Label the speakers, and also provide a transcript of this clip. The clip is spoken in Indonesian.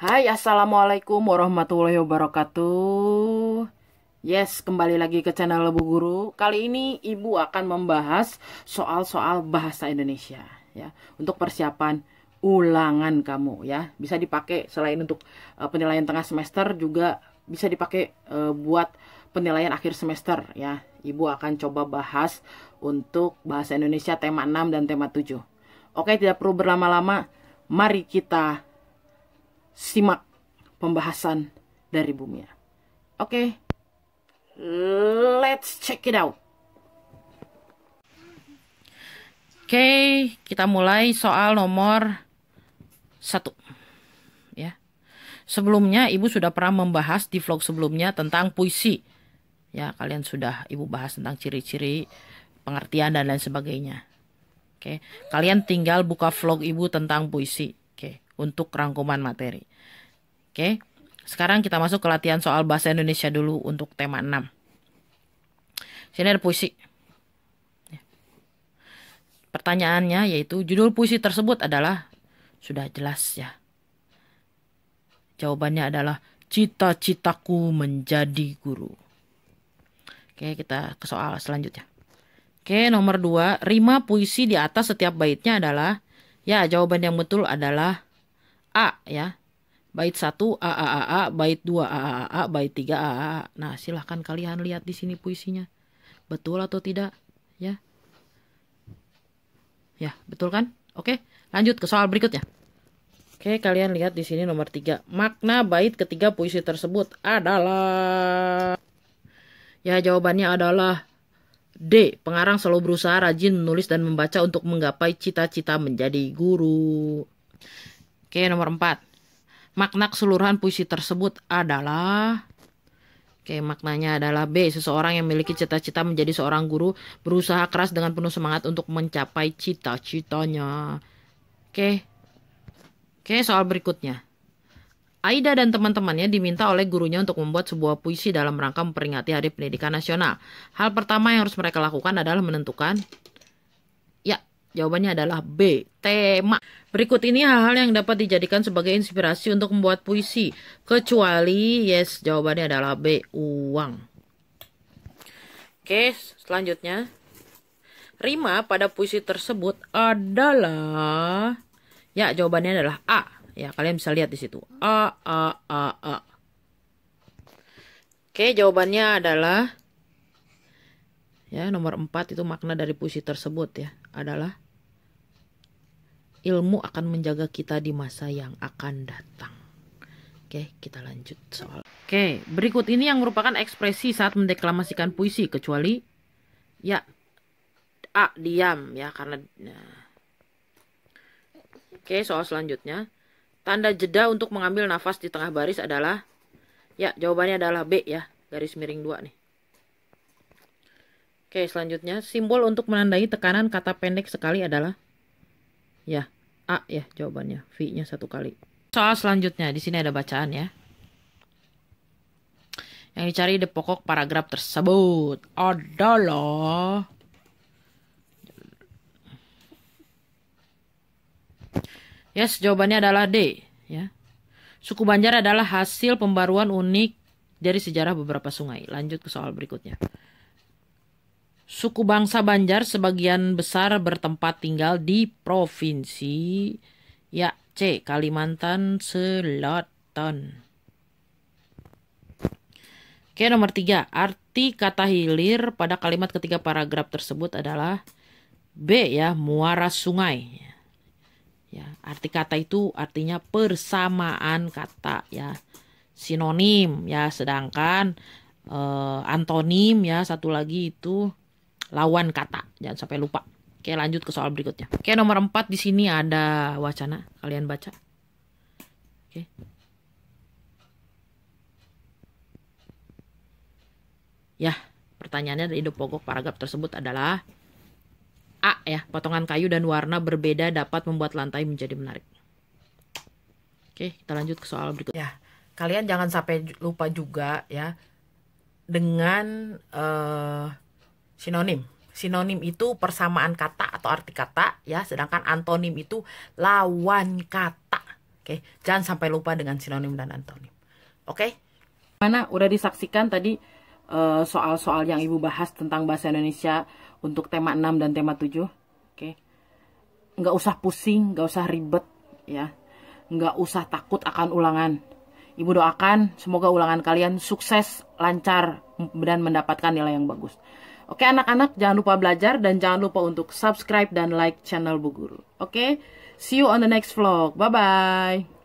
Speaker 1: Hai assalamualaikum warahmatullahi wabarakatuh Yes, kembali lagi ke channel Bu Guru. Kali ini Ibu akan membahas soal-soal bahasa Indonesia ya, untuk persiapan ulangan kamu ya. Bisa dipakai selain untuk uh, penilaian tengah semester juga bisa dipakai uh, buat penilaian akhir semester ya. Ibu akan coba bahas untuk bahasa Indonesia tema 6 dan tema 7. Oke, tidak perlu berlama-lama. Mari kita simak pembahasan dari Bumia. Ya. Oke, okay, let's check it out. Oke, okay, kita mulai soal nomor satu. Ya, sebelumnya ibu sudah pernah membahas di vlog sebelumnya tentang puisi. Ya, kalian sudah ibu bahas tentang ciri-ciri pengertian dan lain sebagainya. Oke, okay. kalian tinggal buka vlog ibu tentang puisi untuk rangkuman materi. Oke, sekarang kita masuk ke latihan soal bahasa Indonesia dulu untuk tema 6. Sini ada puisi. Ya. Pertanyaannya yaitu judul puisi tersebut adalah sudah jelas ya. Jawabannya adalah cita-citaku menjadi guru. Oke, kita ke soal selanjutnya. Oke, nomor dua, rima puisi di atas setiap baitnya adalah, ya jawaban yang betul adalah A ya. Bait 1 a bait 2 a bait 3 a Nah, silahkan kalian lihat di sini puisinya. Betul atau tidak? Ya. Ya, betul kan? Oke, lanjut ke soal berikutnya. Oke, kalian lihat di sini nomor 3. Makna bait ketiga puisi tersebut adalah Ya, jawabannya adalah D. Pengarang selalu berusaha rajin menulis dan membaca untuk menggapai cita-cita menjadi guru. Oke, nomor 4. Makna keseluruhan puisi tersebut adalah Oke, maknanya adalah B. Seseorang yang memiliki cita-cita menjadi seorang guru berusaha keras dengan penuh semangat untuk mencapai cita-citanya. Oke. Oke, soal berikutnya. Aida dan teman-temannya diminta oleh gurunya untuk membuat sebuah puisi dalam rangka memperingati Hari Pendidikan Nasional. Hal pertama yang harus mereka lakukan adalah menentukan Jawabannya adalah B, tema. Berikut ini hal-hal yang dapat dijadikan sebagai inspirasi untuk membuat puisi. Kecuali, yes, jawabannya adalah B, uang. Oke, selanjutnya. Rima pada puisi tersebut adalah... Ya, jawabannya adalah A. Ya, kalian bisa lihat di situ. A, A, A, A. Oke, jawabannya adalah... Ya, nomor 4 itu makna dari puisi tersebut ya adalah ilmu akan menjaga kita di masa yang akan datang. Oke, kita lanjut soal. Oke, berikut ini yang merupakan ekspresi saat mendeklamasikan puisi kecuali ya A diam ya karena ya. Oke, soal selanjutnya. Tanda jeda untuk mengambil nafas di tengah baris adalah ya jawabannya adalah B ya, garis miring dua nih. Oke, selanjutnya simbol untuk menandai tekanan kata pendek sekali adalah ya, A ya jawabannya. V-nya satu kali. Soal selanjutnya di sini ada bacaan ya. Yang dicari di pokok paragraf tersebut adalah Yes, jawabannya adalah D ya. Suku Banjar adalah hasil pembaruan unik dari sejarah beberapa sungai. Lanjut ke soal berikutnya. Suku bangsa Banjar sebagian besar bertempat tinggal di provinsi ya C Kalimantan Selatan. Oke, nomor tiga. Arti kata hilir pada kalimat ketiga paragraf tersebut adalah B ya, muara sungai. Ya, arti kata itu artinya persamaan kata ya. Sinonim ya, sedangkan eh, antonim ya satu lagi itu lawan kata. Jangan sampai lupa. Oke, lanjut ke soal berikutnya. Oke, nomor 4 di sini ada wacana. Kalian baca. Oke. Ya, pertanyaannya dari hidup pokok paragraf tersebut adalah A ya, potongan kayu dan warna berbeda dapat membuat lantai menjadi menarik. Oke, kita lanjut ke soal berikutnya. Ya, kalian jangan sampai lupa juga ya dengan uh, sinonim. Sinonim itu persamaan kata atau arti kata ya, sedangkan antonim itu lawan kata. Oke, jangan sampai lupa dengan sinonim dan antonim. Oke? Mana udah disaksikan tadi eh, soal-soal yang Ibu bahas tentang bahasa Indonesia untuk tema 6 dan tema 7. Oke. Nggak usah pusing, nggak usah ribet ya. Nggak usah takut akan ulangan. Ibu doakan semoga ulangan kalian sukses, lancar, dan mendapatkan nilai yang bagus. Oke anak-anak, jangan lupa belajar dan jangan lupa untuk subscribe dan like channel Bu Guru. Oke, see you on the next vlog. Bye-bye.